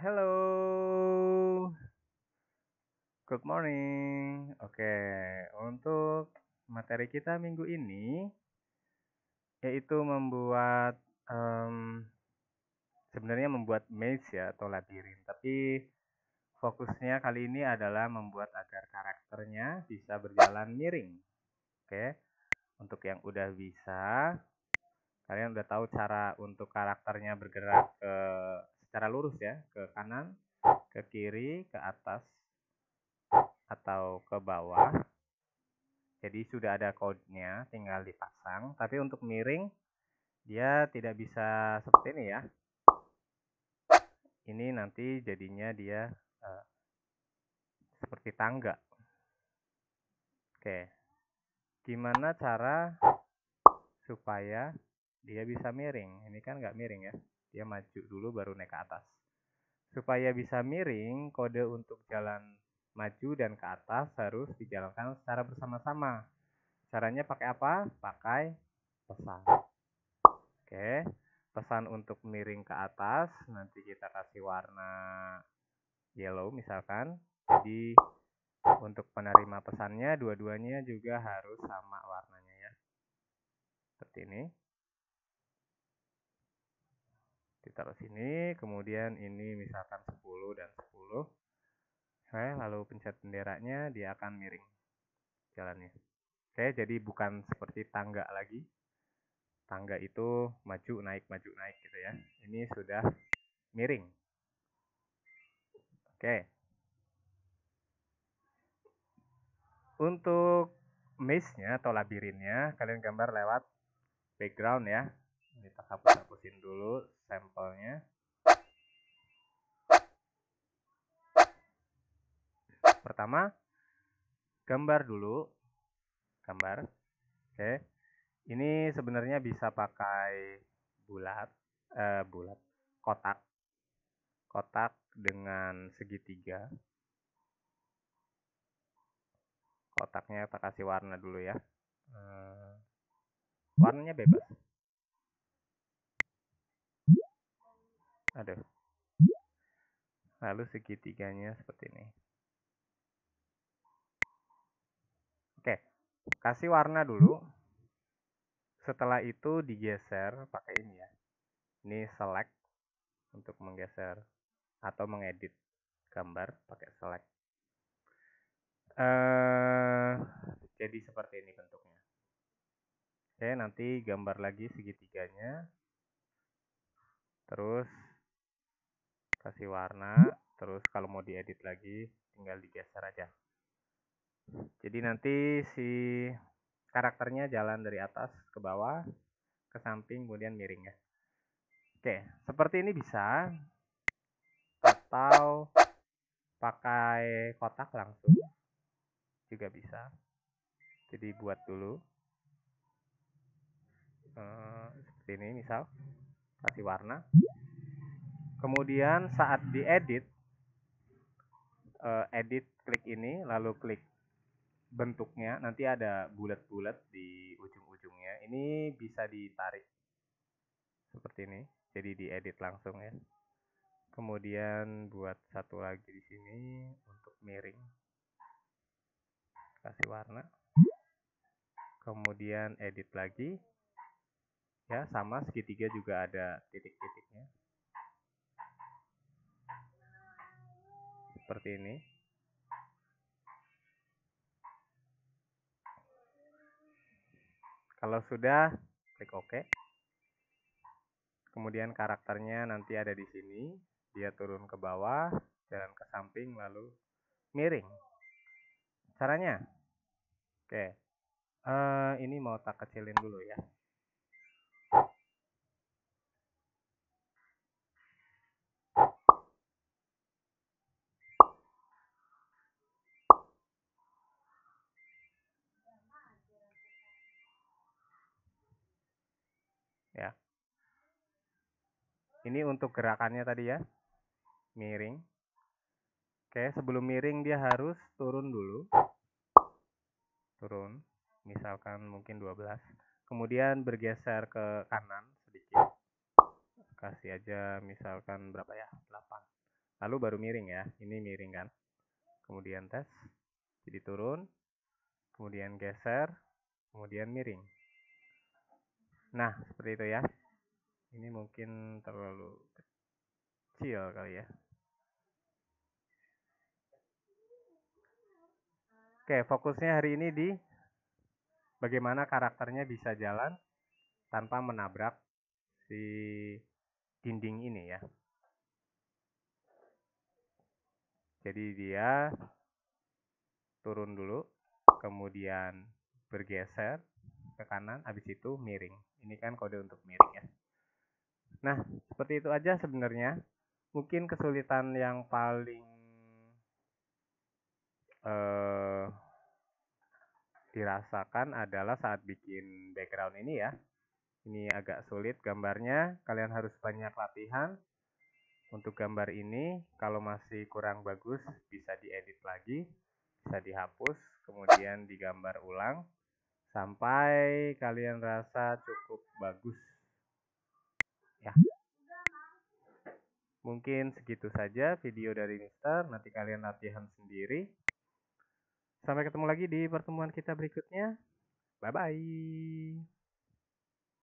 Hello. Good morning. Oke, untuk materi kita minggu ini yaitu membuat um, sebenarnya membuat maze ya atau labirin, tapi fokusnya kali ini adalah membuat agar karakternya bisa berjalan miring. Oke. Untuk yang udah bisa, kalian udah tahu cara untuk karakternya bergerak ke secara lurus ya ke kanan ke kiri ke atas atau ke bawah jadi sudah ada kodenya tinggal dipasang tapi untuk miring dia tidak bisa seperti ini ya ini nanti jadinya dia uh, seperti tangga oke gimana cara supaya dia bisa miring ini kan nggak miring ya dia maju dulu baru naik ke atas. Supaya bisa miring, kode untuk jalan maju dan ke atas harus dijalankan secara bersama-sama. Caranya pakai apa? Pakai pesan. Oke, pesan untuk miring ke atas nanti kita kasih warna yellow misalkan. Jadi untuk penerima pesannya dua-duanya juga harus sama warnanya ya. Seperti ini ditaruh sini kemudian ini misalkan 10 dan 10 oke lalu pencet benderanya dia akan miring jalannya oke jadi bukan seperti tangga lagi tangga itu maju naik maju naik gitu ya ini sudah miring oke untuk maze-nya atau labirinnya kalian gambar lewat background ya kita hapus-hapusin dulu sampelnya pertama gambar dulu gambar oke ini sebenarnya bisa pakai bulat eh, bulat kotak kotak dengan segitiga kotaknya kita kasih warna dulu ya eh, warnanya bebas ada. Lalu segitiganya seperti ini. Oke, kasih warna dulu. Setelah itu digeser pakai ini ya. Ini select untuk menggeser atau mengedit gambar pakai select. Uh, jadi seperti ini bentuknya. Oke, nanti gambar lagi segitiganya. Terus kasih warna terus kalau mau diedit lagi tinggal digeser aja jadi nanti si karakternya jalan dari atas ke bawah ke samping kemudian miring ya oke seperti ini bisa atau pakai kotak langsung juga bisa jadi buat dulu eh, seperti ini misal kasih warna Kemudian saat diedit, uh, edit klik ini, lalu klik bentuknya. Nanti ada bulat-bulat di ujung-ujungnya. Ini bisa ditarik seperti ini. Jadi diedit langsung ya. Kemudian buat satu lagi di sini untuk miring. Kasih warna. Kemudian edit lagi. Ya, sama segitiga juga ada titik-titiknya. seperti ini kalau sudah klik OK kemudian karakternya nanti ada di sini dia turun ke bawah jalan ke samping lalu miring caranya oke uh, ini mau tak kecilin dulu ya ya. Ini untuk gerakannya tadi ya. Miring. Oke, sebelum miring dia harus turun dulu. Turun. Misalkan mungkin 12. Kemudian bergeser ke kanan sedikit. Kasih aja misalkan berapa ya? 8. Lalu baru miring ya. Ini miring kan. Kemudian tes. Jadi turun. Kemudian geser. Kemudian miring. Nah, seperti itu ya. Ini mungkin terlalu kecil kali ya. Oke, fokusnya hari ini di bagaimana karakternya bisa jalan tanpa menabrak si dinding ini ya. Jadi dia turun dulu, kemudian bergeser ke kanan, habis itu miring. Ini kan kode untuk miring ya. Nah, seperti itu aja sebenarnya. Mungkin kesulitan yang paling eh, dirasakan adalah saat bikin background ini ya. Ini agak sulit gambarnya, kalian harus banyak latihan. Untuk gambar ini, kalau masih kurang bagus, bisa diedit lagi, bisa dihapus, kemudian digambar ulang sampai kalian rasa cukup bagus. Ya. Mungkin segitu saja video dari Mister, nanti kalian latihan sendiri. Sampai ketemu lagi di pertemuan kita berikutnya. Bye bye.